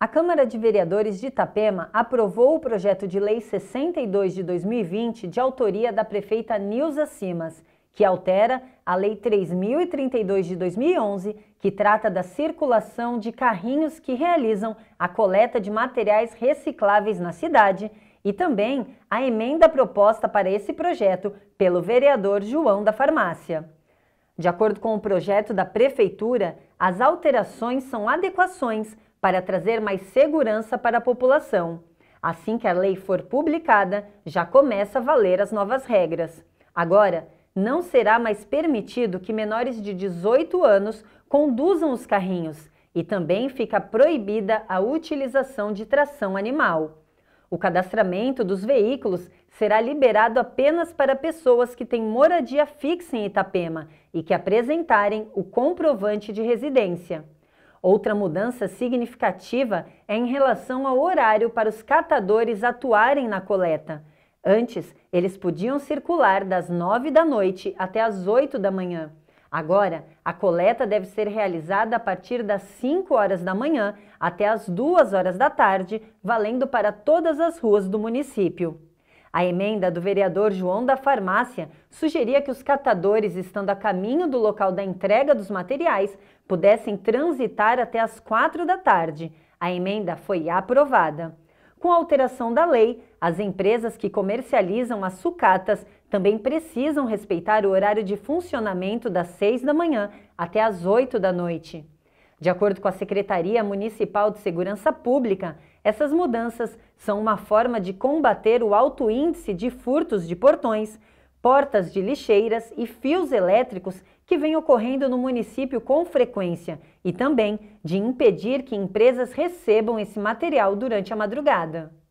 A Câmara de Vereadores de Itapema aprovou o projeto de lei 62 de 2020, de autoria da prefeita Nilza Simas, que altera a lei 3032 de 2011, que trata da circulação de carrinhos que realizam a coleta de materiais recicláveis na cidade, e também a emenda proposta para esse projeto pelo vereador João da Farmácia. De acordo com o projeto da prefeitura, as alterações são adequações para trazer mais segurança para a população. Assim que a lei for publicada, já começa a valer as novas regras. Agora, não será mais permitido que menores de 18 anos conduzam os carrinhos e também fica proibida a utilização de tração animal. O cadastramento dos veículos será liberado apenas para pessoas que têm moradia fixa em Itapema e que apresentarem o comprovante de residência. Outra mudança significativa é em relação ao horário para os catadores atuarem na coleta. Antes, eles podiam circular das 9 da noite até as 8 da manhã. Agora, a coleta deve ser realizada a partir das 5 horas da manhã até as 2 horas da tarde, valendo para todas as ruas do município. A emenda do vereador João da Farmácia sugeria que os catadores, estando a caminho do local da entrega dos materiais, pudessem transitar até as quatro da tarde. A emenda foi aprovada. Com a alteração da lei, as empresas que comercializam as sucatas também precisam respeitar o horário de funcionamento das seis da manhã até as oito da noite. De acordo com a Secretaria Municipal de Segurança Pública, essas mudanças são uma forma de combater o alto índice de furtos de portões, portas de lixeiras e fios elétricos que vem ocorrendo no município com frequência e também de impedir que empresas recebam esse material durante a madrugada.